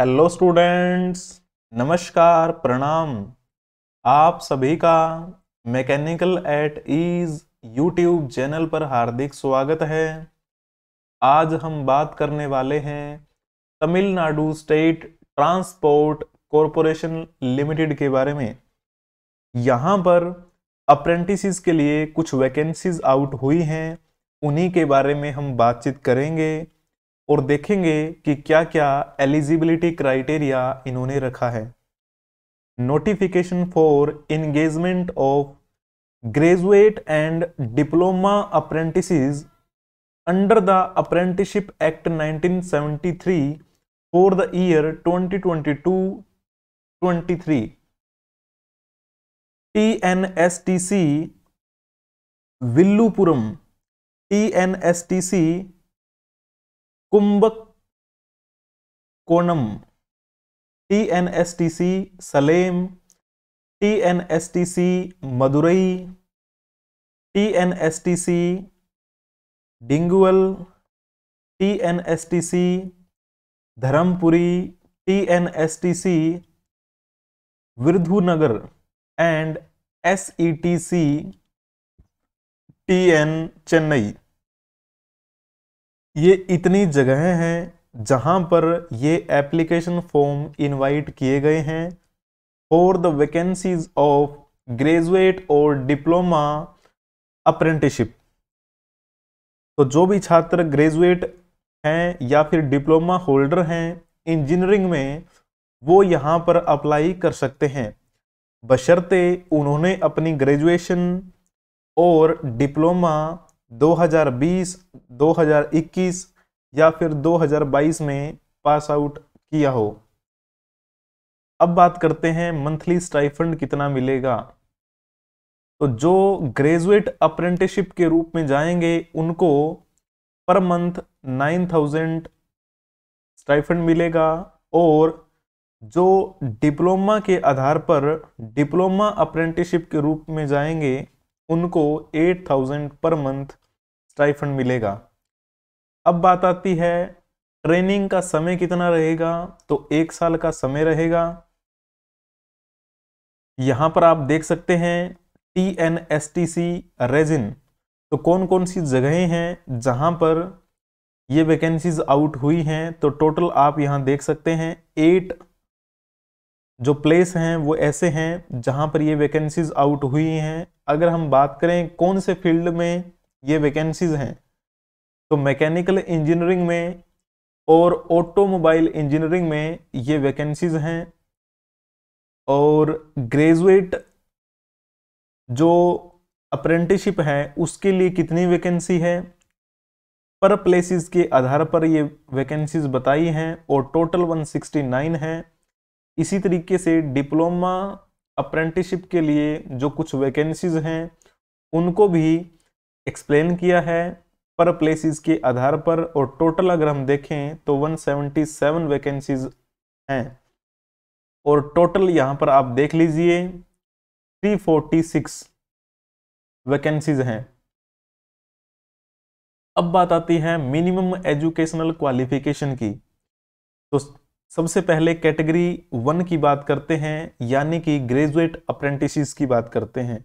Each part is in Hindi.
हेलो स्टूडेंट्स नमस्कार प्रणाम आप सभी का mechanical at ease YouTube channel पर हार्दिक स्वागत है आज हम बात करने वाले हैं Tamil Nadu state transport corporation limited के बारे में यहाँ पर अप्रेंटिस के लिए कुछ वैकेंसीज आउट हुई हैं उन्हीं के बारे में हम बातचीत करेंगे और देखेंगे कि क्या क्या एलिजिबिलिटी क्राइटेरिया इन्होंने रखा है notification for engagement of graduate and diploma apprentices under the apprenticeship act 1973 for the year 2022-23 tnstc villupuram tnstc Kumbakonam T N S T C Salem T N S T C Madurai T N S T C Dindigul T N S T C Dharmapuri T N S T C Virudhunagar and S E T C T N Chennai ये इतनी जगहें हैं जहाँ पर ये एप्लीकेशन फॉर्म इनवाइट किए गए हैं for the vacancies of graduate और डिप्लोमा अप्रेंटिशिप तो जो भी छात्र ग्रेजुएट हैं या फिर डिप्लोमा होल्डर हैं इंजीनियरिंग में वो यहाँ पर अप्लाई कर सकते हैं बशर्ते उन्होंने अपनी ग्रेजुएशन और डिप्लोमा 2020, 2021 या फिर 2022 में पास आउट किया हो अब बात करते हैं मंथली स्टाइफंड कितना मिलेगा तो जो ग्रेजुएट अप्रेंटिसशिप के रूप में जाएंगे उनको per month nine thousand stipend मिलेगा और जो डिप्लोमा के आधार पर डिप्लोमा अप्रेंटिसशिप के रूप में जाएंगे उनको eight thousand per month stipend मिलेगा अब बात आती है ट्रेनिंग का समय कितना रहेगा तो एक साल का समय रहेगा यहाँ पर आप देख सकते हैं T N S T C region तो कौन कौन सी जगहें हैं जहां पर ये वैकेंसीज आउट हुई हैं तो टोटल आप यहाँ देख सकते हैं एट जो प्लेस हैं वो ऐसे हैं जहां पर ये वैकेंसीज आउट हुई हैं अगर हम बात करें कौन से फील्ड में ये वैकेंसीज हैं तो मैकेनिकल इंजीनियरिंग में और ऑटोमोबाइल इंजीनियरिंग में ये वैकेंसीज हैं और ग्रेजुएट जो अप्रेंटिसशिप है उसके लिए कितनी वैकेंसी है पर प्लेसेस के आधार पर ये वैकेंसीज बताई हैं और टोटल 169 हैं इसी तरीके से डिप्लोमा अप्रेंटिसशिप के लिए जो कुछ वैकेंसीज हैं उनको भी एक्सप्लेन किया है पर प्लेसिस के आधार पर और टोटल अगर हम देखें तो 177 वैकेंसीज हैं और टोटल यहाँ पर आप देख लीजिए 346 वैकेंसीज हैं अब बात आती है मिनिमम एजुकेशनल क्वालिफिकेशन की तो सबसे पहले कैटेगरी वन की बात करते हैं यानी कि ग्रेजुएट अप्रेंटिस की बात करते हैं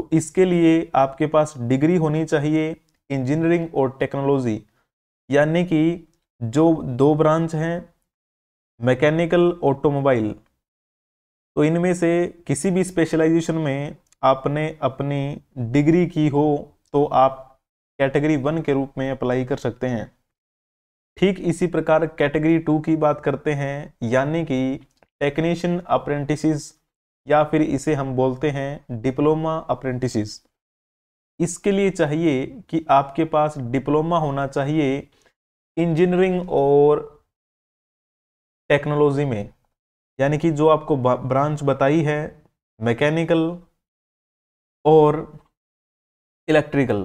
तो इसके लिए आपके पास डिग्री होनी चाहिए इंजीनियरिंग और टेक्नोलॉजी यानी कि जो दो ब्रांच हैं मैकेनिकल ऑटोमोबाइल तो इनमें से किसी भी स्पेशलाइजेशन में आपने अपनी डिग्री की हो तो आप कैटेगरी वन के रूप में अप्लाई कर सकते हैं ठीक इसी प्रकार कैटेगरी टू की बात करते हैं यानी कि टेक्नीशियन अप्रेंटिसिस या फिर इसे हम बोलते हैं डिप्लोमा अप्रेंटिसिस इसके लिए चाहिए कि आपके पास डिप्लोमा होना चाहिए इंजीनियरिंग और टेक्नोलॉजी में यानी कि जो आपको ब्रांच बताई है मैकेनिकल और इलेक्ट्रिकल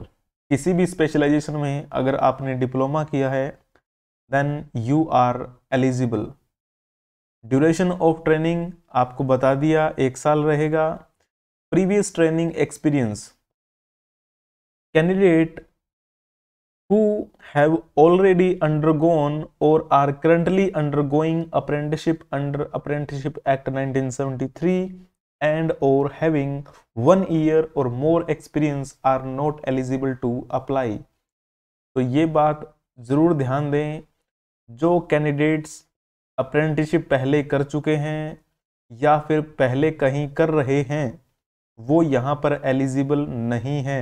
किसी भी स्पेशलाइजेशन में अगर आपने डिप्लोमा किया है then you are eligible duration of training आपको बता दिया एक साल रहेगा previous training experience candidate who have already undergone or are currently undergoing apprenticeship under apprenticeship act 1973 and or having one year or more experience are not eligible to apply तो ये बात ज़रूर ध्यान दें जो कैंडिडेट्स अप्रेंटिसशिप पहले कर चुके हैं या फिर पहले कहीं कर रहे हैं वो यहाँ पर एलिजिबल नहीं है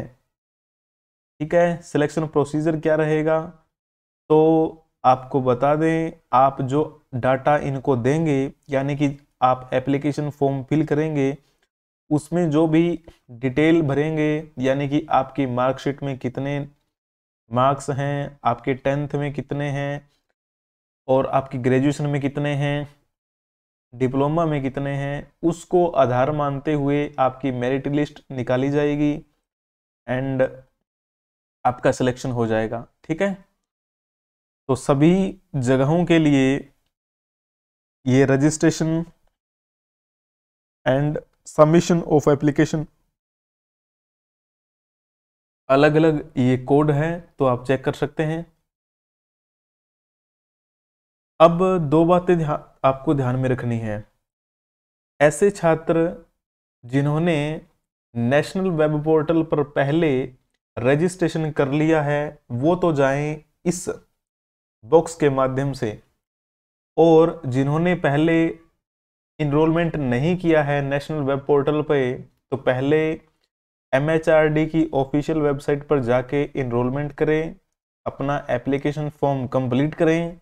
ठीक है सिलेक्शन प्रोसीजर क्या रहेगा तो आपको बता दें आप जो डाटा इनको देंगे यानी कि आप एप्लीकेशन फॉर्म फिल करेंगे उसमें जो भी डिटेल भरेंगे यानी कि आपकी मार्कशीट में कितने मार्क्स हैं आपके टेंथ में कितने हैं और आपकी ग्रेजुएशन में कितने हैं डिप्लोमा में कितने हैं उसको आधार मानते हुए आपकी मेरिट लिस्ट निकाली जाएगी एंड आपका सिलेक्शन हो जाएगा ठीक है तो सभी जगहों के लिए ये registration and submission of application अलग अलग ये कोड है तो आप चेक कर सकते हैं अब दो बातें ध्या, आपको ध्यान में रखनी है ऐसे छात्र जिन्होंने नेशनल वेब पोर्टल पर पहले रजिस्ट्रेशन कर लिया है वो तो जाएं इस बॉक्स के माध्यम से और जिन्होंने पहले इनरोलमेंट नहीं किया है नेशनल वेब पोर्टल पे तो पहले एम की ऑफिशियल वेबसाइट पर जाके इनरोलमेंट करें अपना एप्लीकेशन फॉर्म कंप्लीट करें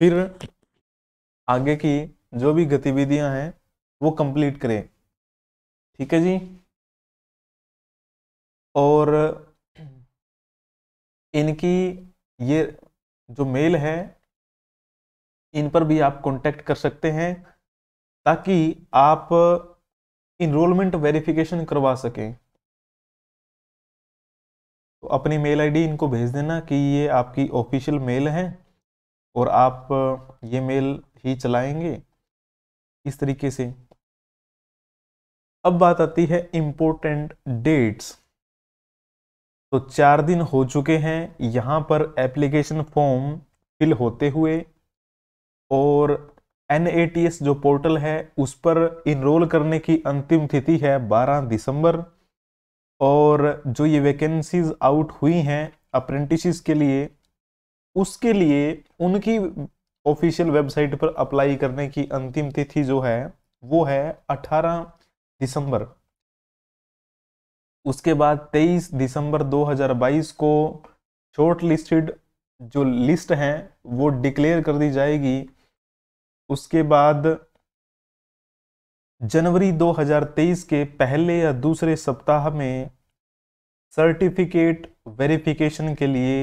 फिर आगे की जो भी गतिविधियां हैं वो कंप्लीट करें ठीक है जी और इनकी ये जो मेल है इन पर भी आप कांटेक्ट कर सकते हैं ताकि आप इनरोलमेंट वेरिफिकेशन करवा सकें तो अपनी मेल आईडी इनको भेज देना कि ये आपकी ऑफिशियल मेल है और आप ये मेल ही चलाएंगे इस तरीके से अब बात आती है इम्पोर्टेंट डेट्स तो चार दिन हो चुके हैं यहाँ पर एप्लीकेशन फॉर्म फिल होते हुए और एन जो पोर्टल है उस पर इनरोल करने की अंतिम तिथि है 12 दिसंबर और जो ये वैकेंसीज आउट हुई हैं अप्रेंटिस के लिए उसके लिए उनकी ऑफिशियल वेबसाइट पर अप्लाई करने की अंतिम तिथि जो है वो है 18 दिसंबर उसके बाद 23 दिसंबर 2022 को शॉर्ट लिस्टेड जो लिस्ट हैं वो डिक्लेयर कर दी जाएगी उसके बाद जनवरी 2023 के पहले या दूसरे सप्ताह में सर्टिफिकेट वेरिफिकेशन के लिए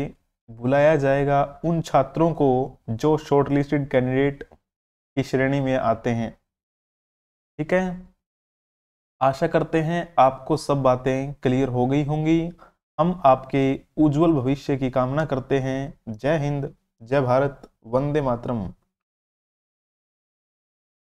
बुलाया जाएगा उन छात्रों को जो शॉर्टलिस्टेड कैंडिडेट की श्रेणी में आते हैं ठीक है आशा करते हैं आपको सब बातें क्लियर हो गई होंगी हम आपके उज्जवल भविष्य की कामना करते हैं जय हिंद जय भारत वंदे मातरम